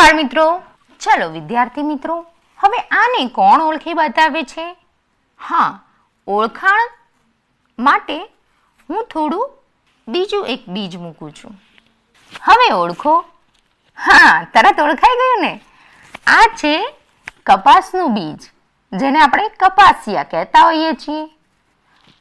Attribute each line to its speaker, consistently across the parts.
Speaker 1: બાળ મિત્રો ચાલો વિદ્યાર્થી મિત્રો હવે આને કોણ ઓળખી બતાવે છે હા ઓળખાણ માટે હું થોડું બીજું એક બીજ મૂકું છું હવે ઓળખો હા તરત ઓળખાઈ ગયું ને આ છે કપાસનું બીજ જેને આપણે કપાસિયા કહેતા હોઈએ છીએ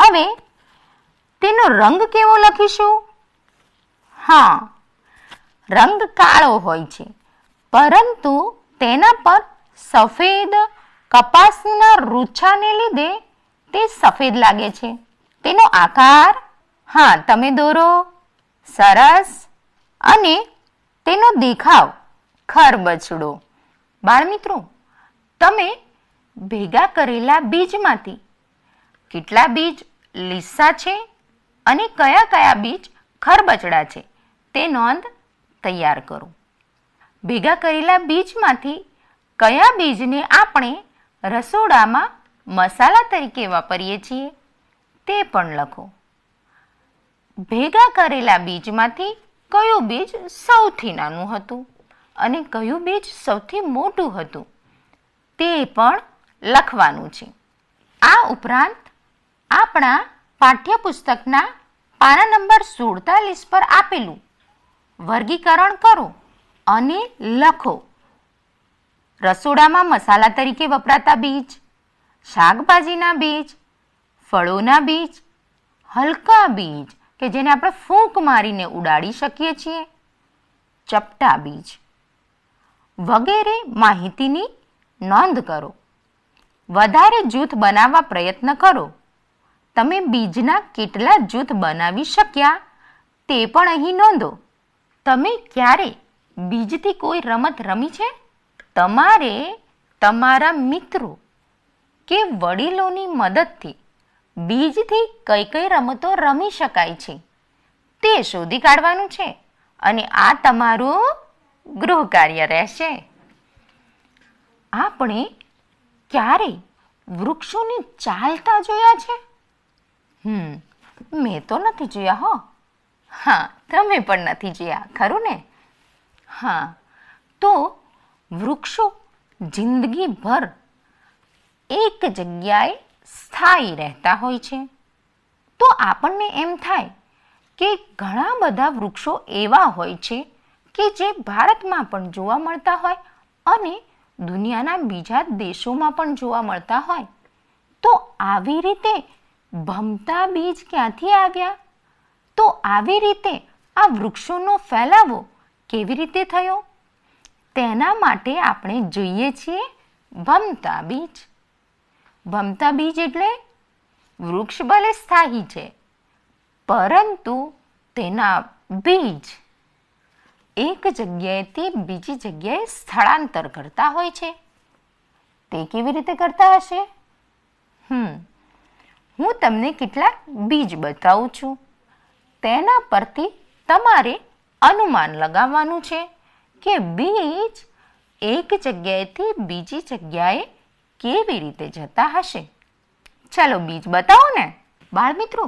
Speaker 1: હવે તેનો રંગ કેવો લખીશું હા રંગ કાળો હોય છે પરંતુ તેના પર સફેદ કપાસના રૂછાને લીધે તે સફેદ લાગે છે તેનો આકાર હા તમે દોરો સરસ અને તેનો દેખાવ ખરબચડો બાળ મિત્રો તમે ભેગા કરેલા બીજમાંથી કેટલા બીજ લીસા છે અને કયા કયા બીજ ખરબચડા છે તે નોંધ તૈયાર કરો ભેગા કરેલા બીજમાંથી કયા બીજને આપણે રસોડામાં મસાલા તરીકે વાપરીએ છીએ તે પણ લખો ભેગા કરેલા બીજમાંથી કયું બીજ સૌથી નાનું હતું અને કયું બીજ સૌથી મોટું હતું તે પણ લખવાનું છે આ ઉપરાંત આપણા પાઠ્યપુસ્તકના પાના નંબર સુડતાલીસ પર આપેલું વર્ગીકરણ કરો અને લખો રસોડામાં મસાલા તરીકે વપરાતા બીજ શાકભાજીના બીજ ફળોના બીજ હલકા બીજ કે જેને આપણે ફૂંક મારીને ઉડાડી શકીએ છીએ ચપટા બીજ વગેરે માહિતીની નોંધ કરો વધારે જૂથ બનાવવા પ્રયત્ન કરો તમે બીજના કેટલા જૂથ બનાવી શક્યા તે પણ અહીં નોંધો તમે ક્યારે બીજથી કોઈ રમત રમી છે તમારે તમારા મિત્રો કે વડીલોની મદદથી બીજથી કઈ કઈ રમતો રમી શકાય છે તે શોધી કાઢવાનું છે અને આ તમારું ગૃહ કાર્ય રહેશે આપણે ક્યારે વૃક્ષોને ચાલતા જોયા છે હમ મેં તો નથી જોયા હો હા તમે પણ નથી જોયા ખરું ને હા તો વૃક્ષો જિંદગીભર એક જગ્યાએ સ્થાયી રહેતા હોય છે તો આપણને એમ થાય કે ઘણા બધા વૃક્ષો એવા હોય છે કે જે ભારતમાં પણ જોવા મળતા હોય અને દુનિયાના બીજા દેશોમાં પણ જોવા મળતા હોય તો આવી રીતે ભમતા બીજ ક્યાંથી આવ્યા તો આવી રીતે આ વૃક્ષોનો ફેલાવો કેવી રીતે થયો તેના માટે આપણે જોઈએ છીએ ભમતા બીજ ભમતા બીજ એટલે વૃક્ષ ભલે સ્થાયી છે પરંતુ તેના બીજ એક જગ્યાએથી બીજી જગ્યાએ સ્થળાંતર કરતા હોય છે તે કેવી રીતે કરતા હશે હમ હું તમને કેટલાક બીજ બતાવું છું તેના પરથી તમારે અનુમાન લગાવવાનું છે કે બીજ એક જગ્યાએથી બીજી જગ્યાએ કેવી રીતે જતા હશે ચાલો બીજ બતાવો ને બાળ મિત્રો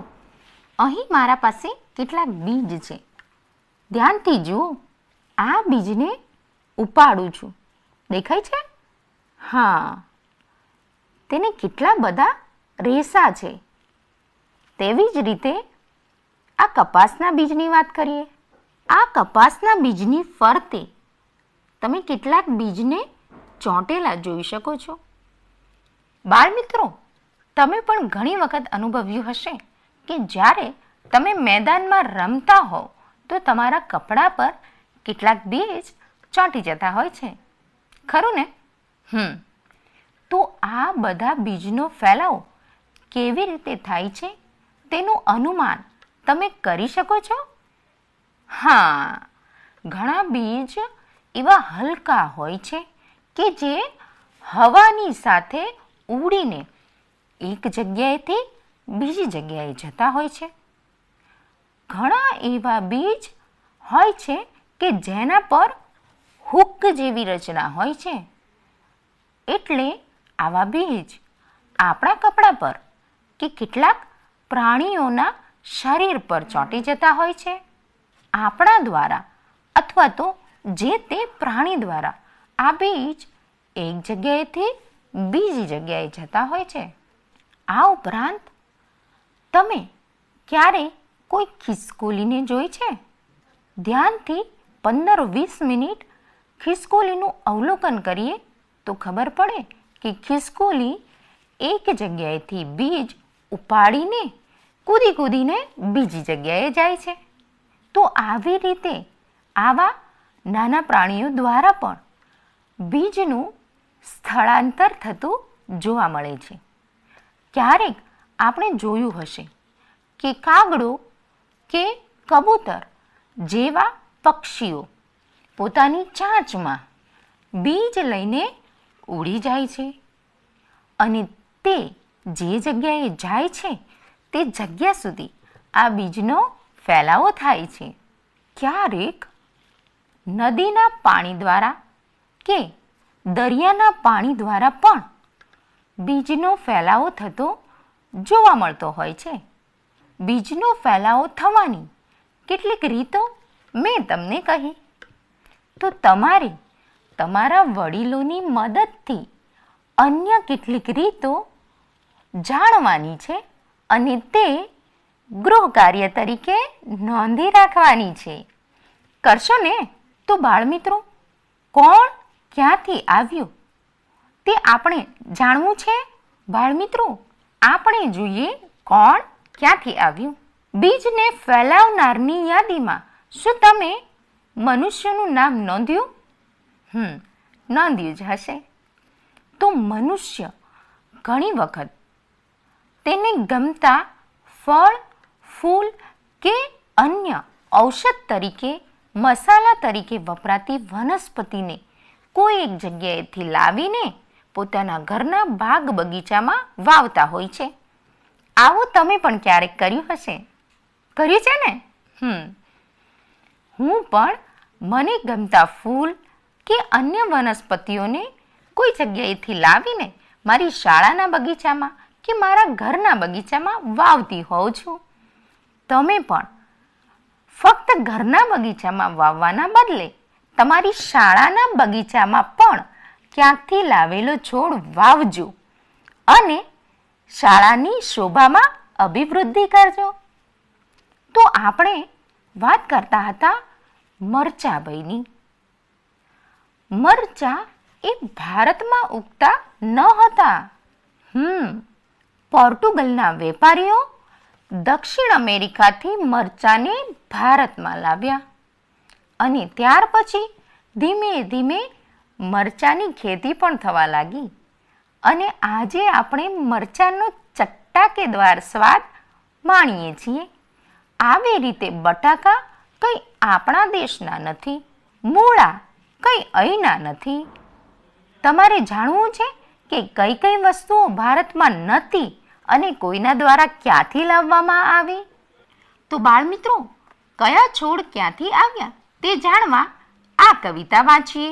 Speaker 1: અહીં મારા પાસે કેટલાક બીજ છે ધ્યાનથી જુઓ આ બીજને ઉપાડું છું દેખાય છે હા તેને કેટલા બધા રેસા છે તેવી જ રીતે આ કપાસના બીજની વાત કરીએ આ કપાસના બીજની ફરતે તમે કેટલાક બીજને ચોંટેલા જોઈ શકો છો બાળ મિત્રો તમે પણ ઘણી વખત અનુભવ્યું હશે કે જ્યારે તમે મેદાનમાં રમતા હોવ તો તમારા કપડા પર કેટલાક બીજ ચોંટી જતા હોય છે ખરું ને હમ તો આ બધા બીજનો ફેલાવો કેવી રીતે થાય છે તેનું અનુમાન તમે કરી શકો છો હા ઘણા બીજ એવા હલકા હોય છે કે જે હવાની સાથે ઉડીને એક જગ્યાએથી બીજી જગ્યાએ જતા હોય છે ઘણા એવા બીજ હોય છે કે જેના પર હુક જેવી રચના હોય છે એટલે આવા બીજ આપણા કપડા પર કે કેટલાક પ્રાણીઓના શરીર પર ચોંટી જતા હોય છે આપણા દ્વારા અથવા તો જે તે પ્રાણી દ્વારા આ બીજ એક જગ્યાએથી બીજી જગ્યાએ જતા હોય છે આ ઉપરાંત તમે ક્યારે કોઈ ખિસકોલીને જોઈ છે ધ્યાનથી પંદર વીસ મિનિટ ખિસકોલીનું અવલોકન કરીએ તો ખબર પડે કે ખિસકોલી એક જગ્યાએથી બીજ ઉપાડીને કૂદી કૂદીને બીજી જગ્યાએ જાય છે તો આવી રીતે આવા નાના પ્રાણીઓ દ્વારા પણ બીજનું સ્થળાંતર થતું જોવા મળે છે ક્યારેક આપણે જોયું હશે કે કાગડો કે કબૂતર જેવા પક્ષીઓ પોતાની ચાંચમાં બીજ લઈને ઉડી જાય છે અને તે જે જગ્યાએ જાય છે તે જગ્યા સુધી આ બીજનો ફેલાવો થાય છે ક્યારેક નદીના પાણી દ્વારા કે દરિયાના પાણી દ્વારા પણ બીજનો ફેલાવો થતો જોવા મળતો હોય છે બીજનો ફેલાવો થવાની કેટલીક રીતો મેં તમને કહી તો તમારે તમારા વડીલોની મદદથી અન્ય કેટલીક રીતો જાણવાની છે અને તે ગૃહ કાર્ય તરીકે નોંધી રાખવાની છે કરશો ને તો બાળમિત્રો કોણ ક્યાંથી આવ્યું તે આપણે જાણવું છે બાળમિત્રો આપણે જોઈએ કોણ ક્યાંથી આવ્યું બીજને ફેલાવનારની યાદીમાં શું તમે મનુષ્યનું નામ નોંધ્યું હમ નોંધ્યું જ હશે તો મનુષ્ય ઘણી વખત તેને ગમતા ફળ ફૂલ કે અન્ય ઔષધ તરીકે મસાલા તરીકે વપરાતી વનસ્પતિને કોઈ એક જગ્યાએથી લાવીને પોતાના ઘરના બાગ બગીચામાં વાવતા હોય છે આવું તમે પણ ક્યારેક કર્યું હશે કર્યું છે ને હમ હું પણ મને ગમતા ફૂલ કે અન્ય વનસ્પતિઓને કોઈ જગ્યાએથી લાવીને મારી શાળાના બગીચામાં કે મારા ઘરના બગીચામાં વાવતી હોઉં છું તમે પણ ફક્ત ઘરના બગીચામાં વાવવાના બદલે તમારી શાળાના બગીચામાં પણ ક્યાંકથી લાવેલો છોડ વાવજો અને શાળાની શોભામાં અભિવૃદ્ધિ કરજો તો આપણે વાત કરતા હતા મરચાભાઈની મરચા એ ભારતમાં ઉગતા ન હતા હમ પોર્ટુગલના વેપારીઓ દક્ષિણ અમેરિકાથી મરચાંને ભારતમાં લાવ્યા અને ત્યાર પછી ધીમે ધીમે મરચાંની ખેતી પણ થવા લાગી અને આજે આપણે મરચાંનો ચટ્ટાકેદાર સ્વાદ માણીએ છીએ આવી રીતે બટાકા કંઈ આપણા દેશના નથી મૂળા કંઈ અહીંના નથી તમારે જાણવું છે કે કઈ કઈ વસ્તુઓ ભારતમાં નથી અને કોઈના દ્વારા ક્યાંથી લાવવામાં આવી તો બાળમિત્રો કયા છોડ ક્યાંથી આવ્યા તે જાણવા આ કવિતા વાંચીએ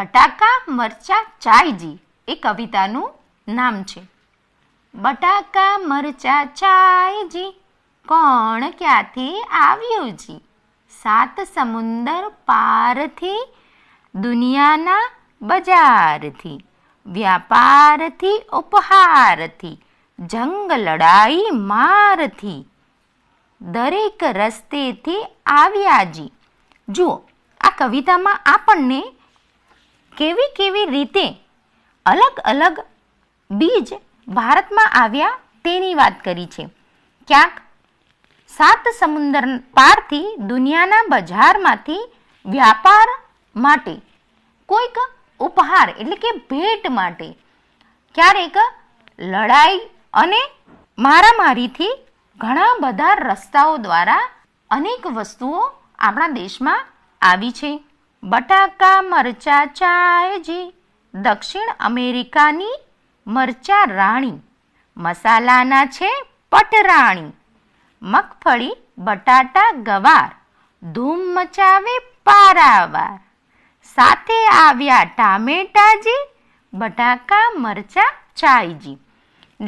Speaker 1: બટાકા મરચા ચાયજી એ કવિતાનું નામ છે બટાકા મરચા ચાયજી કોણ ક્યાંથી આવ્યું જી સાત સમુંદર પારથી દુનિયાના બજારથી વ્યાપારથી ઉપહારથી જંગ લડાઈ મારથી દરેક રસ્તેથી આવ્યાજી જુઓ આ કવિતામાં આપણને કેવી કેવી રીતે અલગ અલગ બીજ ભારતમાં આવ્યા તેની વાત કરી છે ક્યાંક સાત સમુદ્ર પારથી દુનિયાના બજારમાંથી વ્યાપાર માટે કોઈક ઉપહાર એટલે કે ભેટ માટે ક્યારેક લડાઈ અને મારામારીથી ઘણા બધા રસ્તાઓ દ્વારા અનેક વસ્તુઓ આપણા દેશમાં આવી છે બટાકા મરચા ચાયજી દક્ષિણ અમેરિકાની મરચા રાણી મસાલાના છે પટરાણી મગફળી બટાટા ગવાર ધૂમ મચાવે પારાવાર સાથે આવ્યા ટામેટાજી બટાકા મરચા ચાઈજી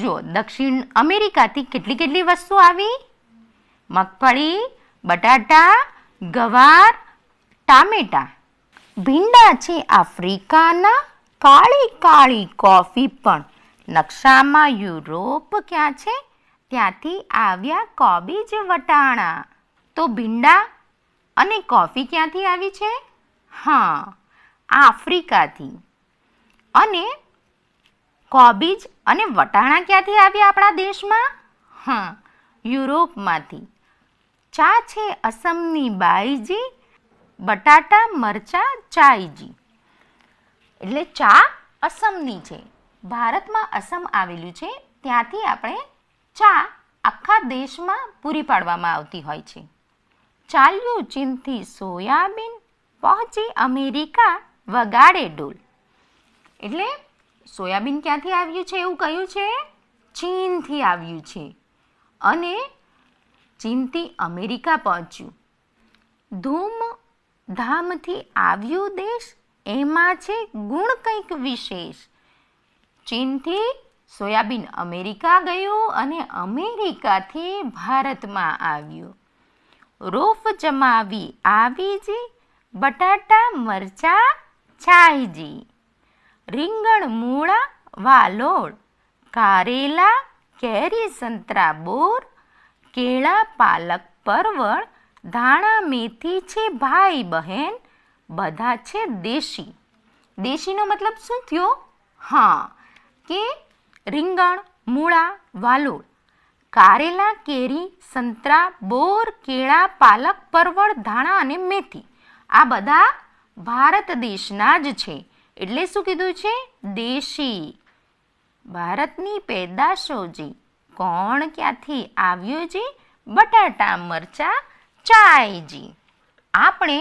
Speaker 1: જો દક્ષિણ અમેરિકાથી કેટલી કેટલી વસ્તુ આવી મગફળી બટાટા ગવાર ટામેટા ભીંડા છે આફ્રિકાના કાળી કાળી કોફી પણ નકશામાં યુરોપ ક્યાં છે ત્યાંથી આવ્યા કોબીજ વટાણા તો ભીંડા અને કોફી ક્યાંથી આવી છે હા આફ્રિકાથી અને કોબીજ અને વટાણા ક્યાંથી આવ્યા આપણા દેશમાં હા યુરોપમાંથી ચા છે અસમની બાઈજી બટાટા મરચા ચાઈજી એટલે ચા અસમની છે ભારતમાં અસમ આવેલું છે ત્યાંથી આપણે ચા આખા દેશમાં પૂરી પાડવામાં આવતી હોય છે ચાલ્યું ચીનથી સોયાબીન પહોંચી અમેરિકા વગાડે ડોલ એટલે સોયાબીન ક્યાંથી આવ્યું છે એવું કહ્યું છે ચીનથી આવ્યું છે અને ચીનથી અમેરિકા પહોંચ્યું ધૂમ ધામથી આવ્યો દેશ એમાં છે ગુણ કંઈક વિશેષ ચીનથી સોયાબીન અમેરિકા ગયું અને અમેરિકાથી ભારતમાં આવ્યું રૂફ જમાવી આવીજી બટાટા મરચા છાઈજી રીંગણ મૂળા વાલોળ કારેલા કેરી સંતરા બોર કેળા પાલક પરવળ ધાણા મેથી છે ભાઈ બહેન બધા છે દેશી દેશીનો મતલબ શું થયો હા કે રીંગણ મૂળા વાલોળ કારેલા કેરી સંતરા બોર કેળા પાલક પરવળ ધાણા અને મેથી આ બધા ભારત દેશના જ છે એટલે શું કીધું છે દેશી ભારતની પેદાશો જે કોણ ક્યાંથી આવ્યું જી બટાટા મરચા ચાયજી આપણે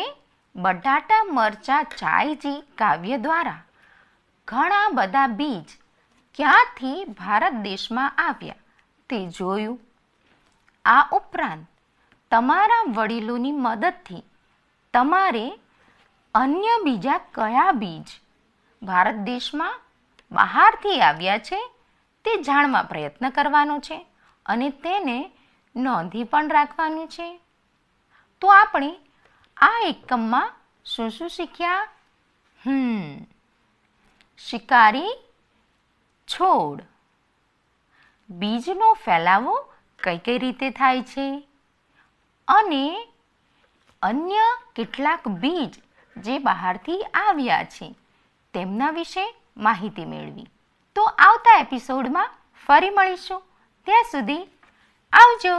Speaker 1: બટાટા મરચા ચાયજી કાવ્ય દ્વારા ઘણા બધા બીજ ક્યાંથી ભારત દેશમાં આવ્યા તે જોયું આ ઉપરાંત તમારા વડીલોની મદદથી તમારે અન્ય બીજા કયા બીજ ભારત દેશમાં બહારથી આવ્યા છે તે જાણવા પ્રયત્ન કરવાનો છે અને તેને નોંધી પણ રાખવાનું છે તો આપણે આ એકમમાં શું શું શીખ્યા હમ શિકારી છોડ બીજનો ફેલાવો કઈ કઈ રીતે થાય છે અને અન્ય કેટલાક બીજ જે બહારથી આવ્યા છે તેમના વિશે માહિતી મેળવી તો આવતા એપિસોડમાં ફરી મળીશું ત્યાં સુધી આવજો